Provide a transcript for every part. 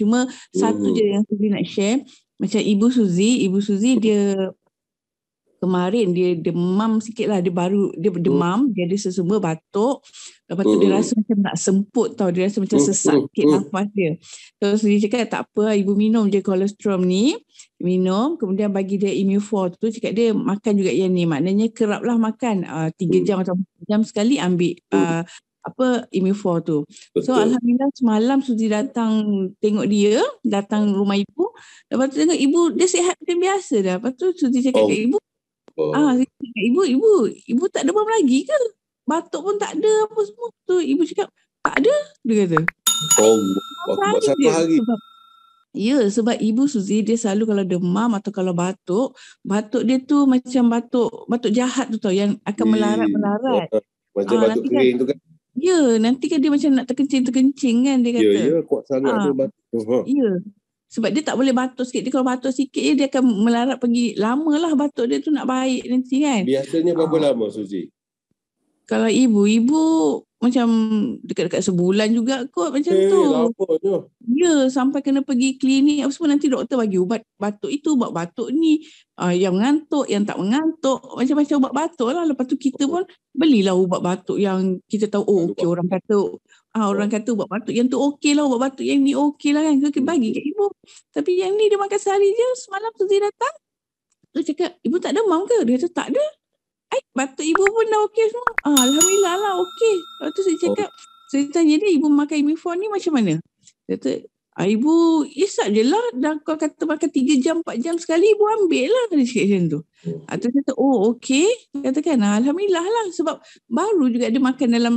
Cuma satu hmm. je yang Suzy nak share. Macam Ibu Suzy, Ibu Suzy dia kemarin dia demam sikit lah dia baru dia demam hmm. dia ada sesama batuk lepas tu dia hmm. rasa macam nak semput tau dia rasa macam hmm, sesak sikit nafas dia terus dia cakap tak apa ibu minum je kolostrum ni minum kemudian bagi dia imufor tu cakap dia makan juga yang ni maknanya kerap lah makan uh, 3 jam atau 4 jam sekali ambil uh, apa imufor tu. Betul. So alhamdulillah semalam Suzy datang tengok dia, datang rumah ibu. Lepas tu tengok ibu dia sihat macam biasa dah. Lepas tu Suzy cakap oh. ke ibu, Oh. Ah, ibu, ibu, ibu tak demam lagi ke? Batuk pun tak ada apa semua tu. Ibu cakap, tak ada, dia kata. Oh, aku buat satu hari. Sebab, ya, sebab ibu Suzy, dia selalu kalau demam atau kalau batuk, batuk dia tu macam batuk batuk jahat tu tau, yang akan melarat-melarat. Macam ah, batuk kan kering tu kan. Ya, nanti kan dia macam nak terkencing-terkencing kan dia ya, kata. Ya, ya, kuat sangat ah. tu batuk. Ha. Ya, sebab dia tak boleh batuk sikit. Dia kalau batuk sikit dia akan melarat pergi. Lama lah batuk dia tu nak baik nanti kan. Biasanya berapa uh, lama Suzy? Kalau ibu, ibu macam dekat-dekat sebulan juga kot macam hey, eh, tu. Ya, yeah, sampai kena pergi klinik apa semua nanti doktor bagi ubat batuk itu, ubat batuk ni, uh, yang mengantuk, yang tak mengantuk, macam-macam ubat batuk lah. Lepas tu kita pun belilah ubat batuk yang kita tahu, oh okey orang kata, ah, orang kata ubat batuk yang tu okey lah, ubat batuk yang ni okey lah kan. Kita bagi ke ibu. Tapi yang ni dia makan sehari je, semalam tu dia datang. Dia cakap, ibu tak demam ke? Dia kata, tak ada. Eh, batuk ibu pun dah okey semua. Ah, Alhamdulillah lah, okey. Lepas tu saya oh. cakap, oh. saya tanya dia, ibu makan Imifor ni macam mana? Dia kata, ah, ibu isap ya je lah. Dan kau kata makan 3 jam, 4 jam sekali, ibu ambil lah. Dia cakap macam tu. Atau oh. ah, kata, oh okey. Katakan, ah, Alhamdulillah lah. Sebab baru juga dia makan dalam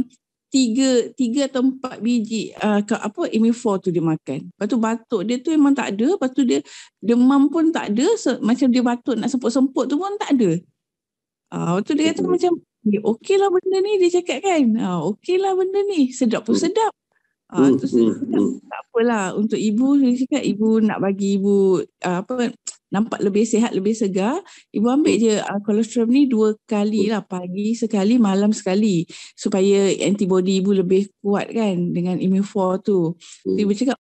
tiga tiga atau empat biji uh, apa Amy tu dia makan. Lepas tu batuk dia tu memang tak ada. Lepas tu dia demam pun tak ada. So, macam dia batuk nak semput-semput tu pun tak ada. Ah, uh, tu dia kata macam ni eh, okay lah benda ni dia cakap kan. Ah, uh, okay lah benda ni sedap pun hmm. sedap. Ah, uh, tu sedap. Hmm, tak apalah untuk ibu dia cakap ibu nak bagi ibu uh, apa nampak lebih sihat lebih segar ibu ambil je uh, ah, kolostrum ni dua kali lah pagi sekali malam sekali supaya antibody ibu lebih kuat kan dengan immune tu ibu cakap.